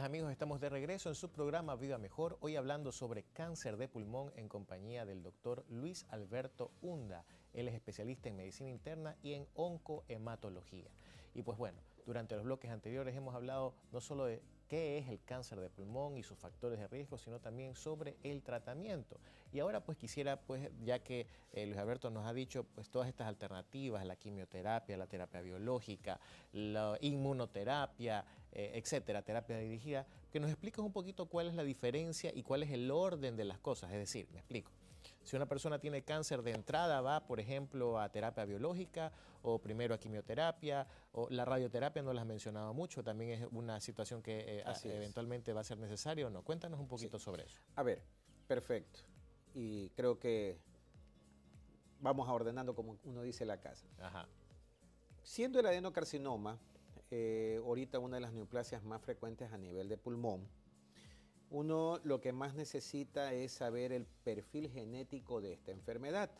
amigos, estamos de regreso en su programa Viva Mejor, hoy hablando sobre cáncer de pulmón en compañía del doctor Luis Alberto Hunda. Él es especialista en medicina interna y en oncohematología. Y pues bueno, durante los bloques anteriores hemos hablado no solo de qué es el cáncer de pulmón y sus factores de riesgo, sino también sobre el tratamiento. Y ahora pues quisiera, pues ya que eh, Luis Alberto nos ha dicho pues todas estas alternativas, la quimioterapia, la terapia biológica, la inmunoterapia, eh, etcétera, terapia dirigida, que nos expliques un poquito cuál es la diferencia y cuál es el orden de las cosas. Es decir, me explico. Si una persona tiene cáncer de entrada, va, por ejemplo, a terapia biológica o primero a quimioterapia, o la radioterapia no la has mencionado mucho, también es una situación que eh, Así eventualmente va a ser necesaria o no. Cuéntanos un poquito sobre eso. A ver, perfecto. Y creo que vamos a ordenando como uno dice la casa. Ajá. Siendo el adenocarcinoma eh, ahorita una de las neoplasias más frecuentes a nivel de pulmón, uno lo que más necesita es saber el perfil genético de esta enfermedad.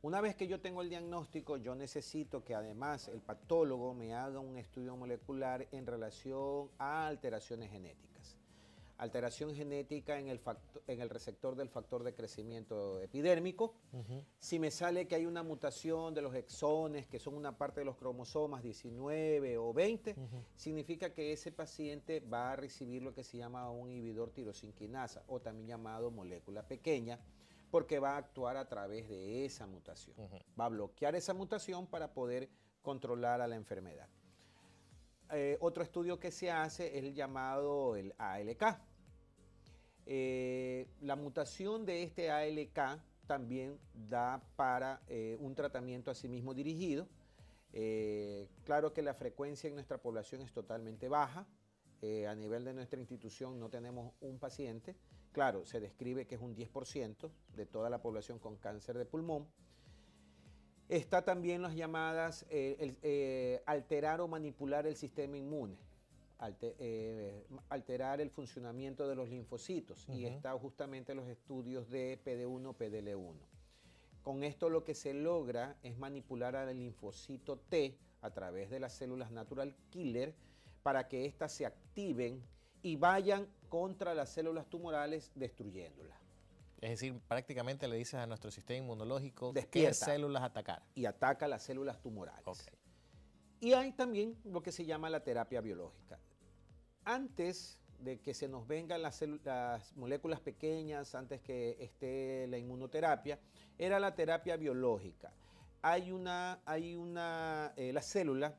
Una vez que yo tengo el diagnóstico, yo necesito que además el patólogo me haga un estudio molecular en relación a alteraciones genéticas alteración genética en el, receptor del factor de crecimiento epidérmico. Si me sale que hay una mutación de los exones, que son una parte de los cromosomas 19 o 20, significa que ese paciente va a recibir lo que se llama un inhibidor tirosinquinasa o también llamado molécula pequeña porque va a actuar a través de esa mutación. Va a bloquear esa mutación para poder controlar a la enfermedad. Eh, otro estudio que se hace es el llamado el ALK, eh, la mutación de este ALK también da para eh, un tratamiento a sí mismo dirigido. Eh, claro que la frecuencia en nuestra población es totalmente baja. a nivel de nuestra institución no tenemos un paciente. Claro, se describe que es un 10% de toda la población con cáncer de pulmón. Está también las llamadas alterar o manipular el sistema inmune eh, alterar el funcionamiento de los linfocitos y está justamente los estudios de PD1, PDL1. Con esto lo que se logra es manipular al linfocito T a través de las células natural killer para que éstas se activen y vayan contra las células tumorales destruyéndolas. Es decir, prácticamente le dices a nuestro sistema inmunológico que qué células atacar. Y ataca las células tumorales. Y hay también lo que se llama la terapia biológica antes de que se nos vengan las, moléculas pequeñas, antes que esté la inmunoterapia, era la terapia biológica. Hay una, eh, la célula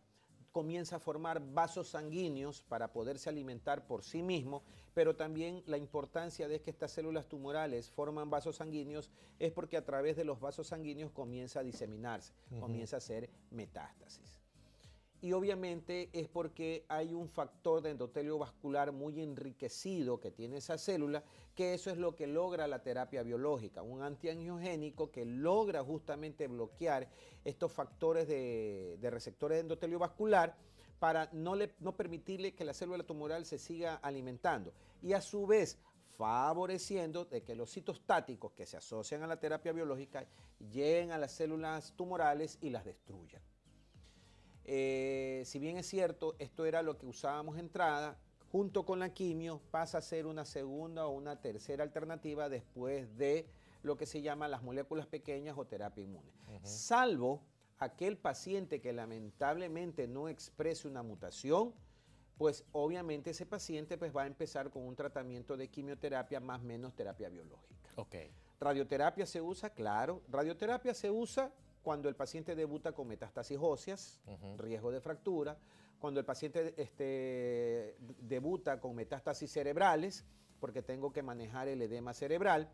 comienza a formar vasos sanguíneos para poderse alimentar por sí mismo, pero también la importancia de que estas células tumorales forman vasos sanguíneos es porque a través de los vasos sanguíneos comienza a diseminarse, comienza a hacer metástasis y obviamente es porque hay un factor de endotelio vascular muy enriquecido que tiene esa célula, que eso es lo que logra la terapia biológica, un antiangiogénico que logra justamente bloquear estos factores de, receptores de endotelio vascular para no, no permitirle que la célula tumoral se siga alimentando y a su vez favoreciendo de que los citostáticos que se asocian a la terapia biológica lleguen a las células tumorales y las destruyan. Eh, si bien es cierto, esto era lo que usábamos entrada, junto con la quimio pasa a ser una segunda o una tercera alternativa después de lo que se llama las moléculas pequeñas o terapia inmune. Salvo aquel paciente que lamentablemente no exprese una mutación, pues obviamente ese paciente pues, va a empezar con un tratamiento de quimioterapia más menos terapia biológica. Okay. Radioterapia se usa, claro. Radioterapia se usa cuando el paciente debuta con metástasis óseas, riesgo de fractura, cuando el paciente este, debuta con metástasis cerebrales, porque tengo que manejar el edema cerebral,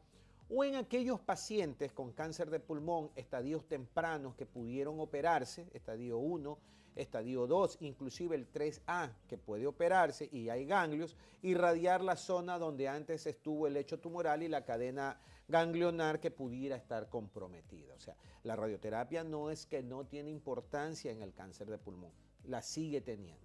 o en aquellos pacientes con cáncer de pulmón, estadios tempranos que pudieron operarse, estadio 1, estadio 2, inclusive el 3A, que puede operarse y hay ganglios, irradiar la zona donde antes estuvo el hecho tumoral y la cadena ganglionar que pudiera estar comprometida. O sea, la radioterapia no es que no tiene importancia en el cáncer de pulmón, la sigue teniendo.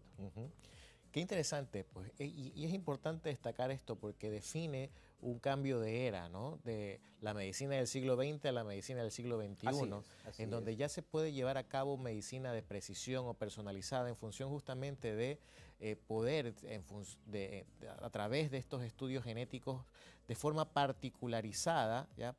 Qué interesante, pues, e, y es importante destacar esto porque define un cambio de era, ¿no? De la medicina del siglo XX a la medicina del siglo XXI, en donde ya se puede llevar a cabo medicina de precisión o personalizada en función justamente de eh, poder, a través de estos estudios genéticos, de forma particularizada, ¿ya?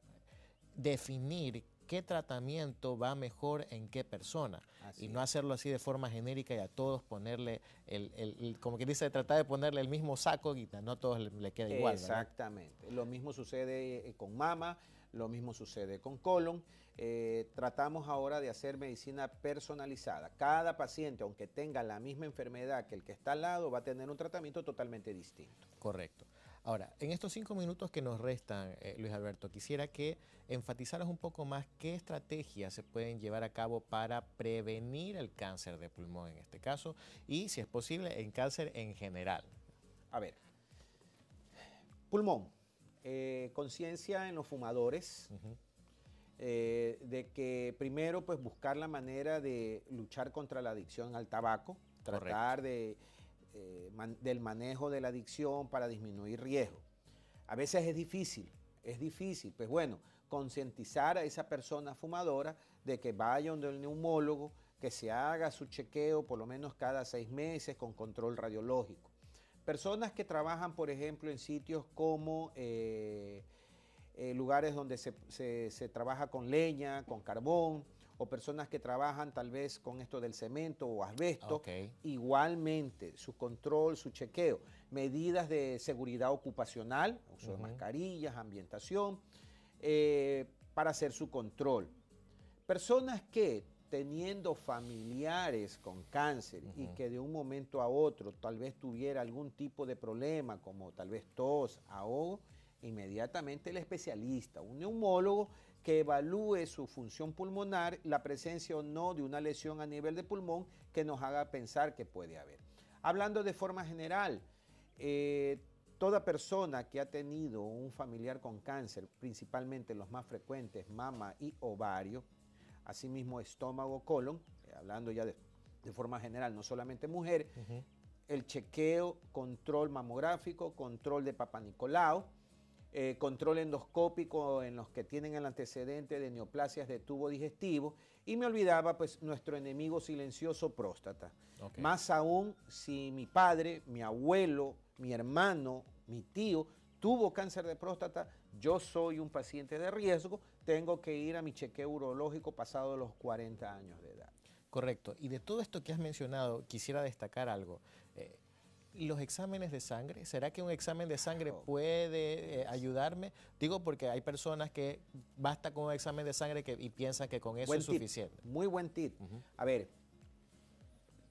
definir qué tratamiento va mejor en qué persona. y no hacerlo así de forma genérica y a todos ponerle, el, como que dice, tratar de ponerle el mismo saco y no a todos le, queda igual. Exactamente. Lo mismo sucede eh, con mama, lo mismo sucede con colon. Eh, tratamos ahora de hacer medicina personalizada. Cada paciente, aunque tenga la misma enfermedad que el que está al lado, va a tener un tratamiento totalmente distinto. Correcto. Ahora, en estos cinco minutos que nos restan, eh, Luis Alberto, quisiera que enfatizaras un poco más qué estrategias se pueden llevar a cabo para prevenir el cáncer de pulmón en este caso y, si es posible, en cáncer en general. A ver, pulmón, eh, conciencia en los fumadores. Eh, de que primero pues buscar la manera de luchar contra la adicción al tabaco, tratar de eh, del manejo de la adicción para disminuir riesgo. A veces es difícil, es difícil, pues bueno, concientizar a esa persona fumadora de que vaya donde el neumólogo, que se haga su chequeo por lo menos cada seis meses con control radiológico. Personas que trabajan, por ejemplo, en sitios como eh, eh, lugares donde se trabaja con leña, con carbón, o personas que trabajan tal vez con esto del cemento o asbesto, igualmente su control, su chequeo, medidas de seguridad ocupacional, uso de mascarillas, ambientación, eh, para hacer su control. Personas que teniendo familiares con cáncer y que de un momento a otro tal vez tuviera algún tipo de problema, como tal vez tos, ahogo, inmediatamente el especialista, un neumólogo, que evalúe su función pulmonar, la presencia o no de una lesión a nivel de pulmón que nos haga pensar que puede haber. Hablando de forma general, eh, toda persona que ha tenido un familiar con cáncer, principalmente los más frecuentes, mama y ovario, asimismo estómago, colon, eh, hablando ya de, forma general, no solamente mujer, el chequeo, control mamográfico, control de papanicolao, eh, control endoscópico en los que tienen el antecedente de neoplasias de tubo digestivo y me olvidaba pues nuestro enemigo silencioso próstata. Más aún si mi padre, mi abuelo, mi hermano, mi tío tuvo cáncer de próstata, yo soy un paciente de riesgo, tengo que ir a mi chequeo urológico pasado los 40 años de edad. Correcto. Y de todo esto que has mencionado, quisiera destacar algo los exámenes de sangre? ¿Será que un examen de sangre oh, puede eh, ayudarme? Digo porque hay personas que basta con un examen de sangre que, y piensan que con eso es suficiente. Muy buen tip. A ver,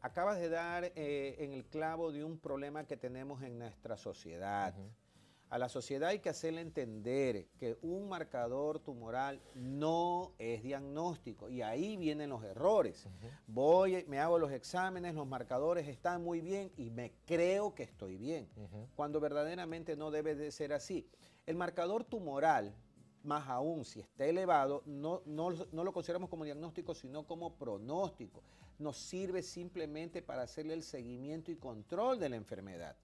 acabas de dar eh, en el clavo de un problema que tenemos en nuestra sociedad. A la sociedad hay que hacerle entender que un marcador tumoral no es diagnóstico y ahí vienen los errores. Voy, me hago los exámenes, los marcadores están muy bien y me creo que estoy bien, cuando verdaderamente no debe de ser así. El marcador tumoral, más aún si está elevado, no, no, lo consideramos como diagnóstico, sino como pronóstico. Nos sirve simplemente para hacerle el seguimiento y control de la enfermedad.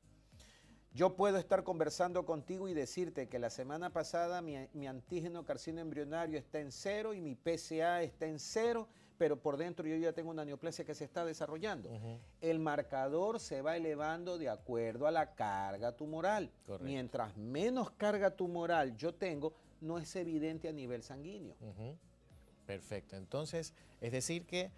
Yo puedo estar conversando contigo y decirte que la semana pasada mi, antígeno carcino embrionario está en cero y mi PSA está en cero, pero por dentro yo ya tengo una neoplasia que se está desarrollando. El marcador se va elevando de acuerdo a la carga tumoral. Mientras menos carga tumoral yo tengo, no es evidente a nivel sanguíneo. Perfecto. Entonces, es decir que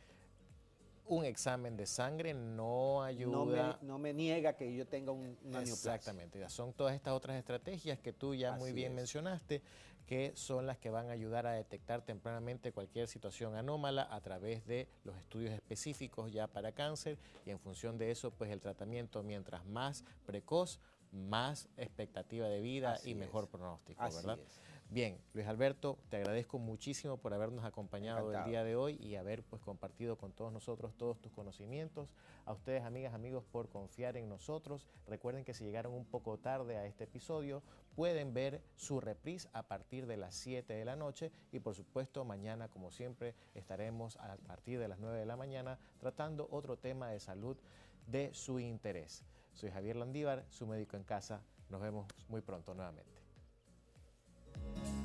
un examen de sangre no ayuda. No me, niega que yo tenga un, año Exactamente, son todas estas otras estrategias que tú ya muy bien mencionaste, que son las que van a ayudar a detectar tempranamente cualquier situación anómala a través de los estudios específicos ya para cáncer y en función de eso, pues el tratamiento mientras más precoz, más expectativa de vida y mejor pronóstico, ¿verdad? Bien, Luis Alberto, te agradezco muchísimo por habernos acompañado el día de hoy y haber pues compartido con todos nosotros todos tus conocimientos. A ustedes, amigas, amigos, por confiar en nosotros. Recuerden que si llegaron un poco tarde a este episodio, pueden ver su reprise a partir de las 7 de la noche y por supuesto mañana, como siempre, estaremos a partir de las 9 de la mañana tratando otro tema de salud de su interés. Soy Javier Landívar, su médico en casa. Nos vemos muy pronto nuevamente. Thank you.